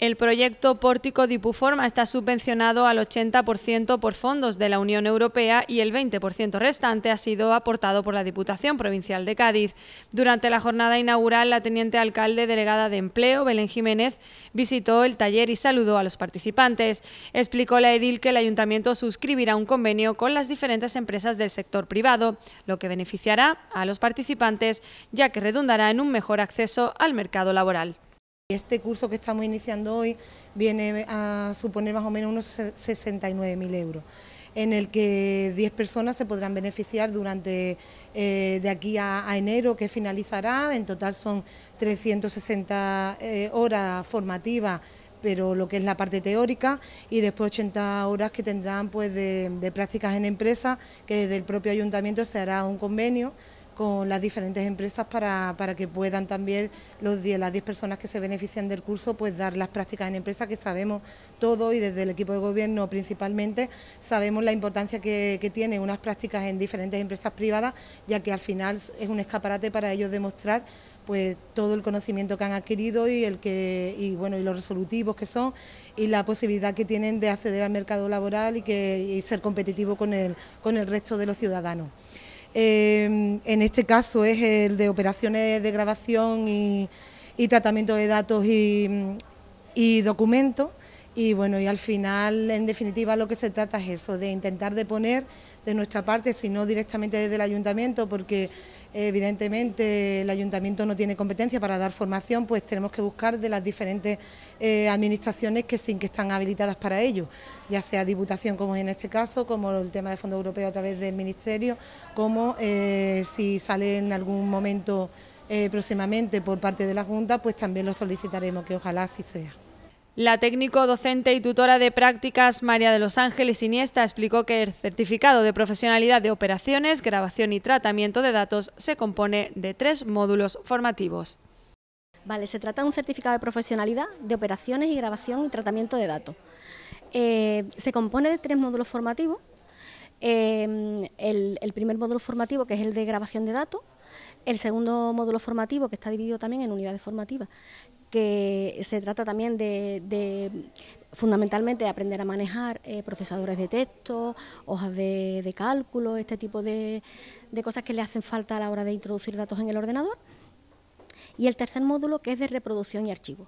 El proyecto Pórtico Dipuforma está subvencionado al 80% por fondos de la Unión Europea y el 20% restante ha sido aportado por la Diputación Provincial de Cádiz. Durante la jornada inaugural, la teniente alcalde delegada de Empleo, Belén Jiménez, visitó el taller y saludó a los participantes. Explicó la edil que el ayuntamiento suscribirá un convenio con las diferentes empresas del sector privado, lo que beneficiará a los participantes ya que redundará en un mejor acceso al mercado laboral. Este curso que estamos iniciando hoy viene a suponer más o menos unos 69.000 euros, en el que 10 personas se podrán beneficiar durante eh, de aquí a, enero, que finalizará. En total son 360 eh, horas formativas pero lo que es la parte teórica y después 80 horas que tendrán pues de, prácticas en empresa, que desde el propio ayuntamiento se hará un convenio con las diferentes empresas para, que puedan también los las 10 personas que se benefician del curso pues dar las prácticas en empresas que sabemos todo y desde el equipo de gobierno principalmente sabemos la importancia que, que tiene unas prácticas en diferentes empresas privadas ya que al final es un escaparate para ellos demostrar pues todo el conocimiento que han adquirido y el que bueno y los resolutivos que son y la posibilidad que tienen de acceder al mercado laboral y que ser competitivo con el resto de los ciudadanos. Em, en este caso es el de operaciones de grabación y, tratamiento de datos y documentos y bueno, y al final, en definitiva, lo que se trata es eso, de intentar de poner de nuestra parte, si no directamente desde el ayuntamiento, porque eh, evidentemente el ayuntamiento no tiene competencia para dar formación, pues tenemos que buscar de las diferentes eh, administraciones que sin que están habilitadas para ello, ya sea Diputación como en este caso, como el tema de Fondo Europeo a través del Ministerio, como eh, si sale en algún momento próximamente por parte de la Junta, pues también lo solicitaremos, que ojalá así sea. La técnico docente y tutora de prácticas María de los Ángeles Iniesta explicó que el certificado de profesionalidad de operaciones, grabación y tratamiento de datos se compone de tres módulos formativos. Vale, se trata de un certificado de profesionalidad de operaciones y grabación y tratamiento de datos. Eh, se compone de tres módulos formativos. Eh, el primer módulo formativo, que es el de grabación de datos, el segundo módulo formativo, que está dividido también en unidades formativas, que se trata también de, fundamentalmente aprender a manejar eh, procesadores de texto, hojas de, cálculo, este tipo de, de, cosas que le hacen falta a la hora de introducir datos en el ordenador. Y el tercer módulo que es de reproducción y archivo.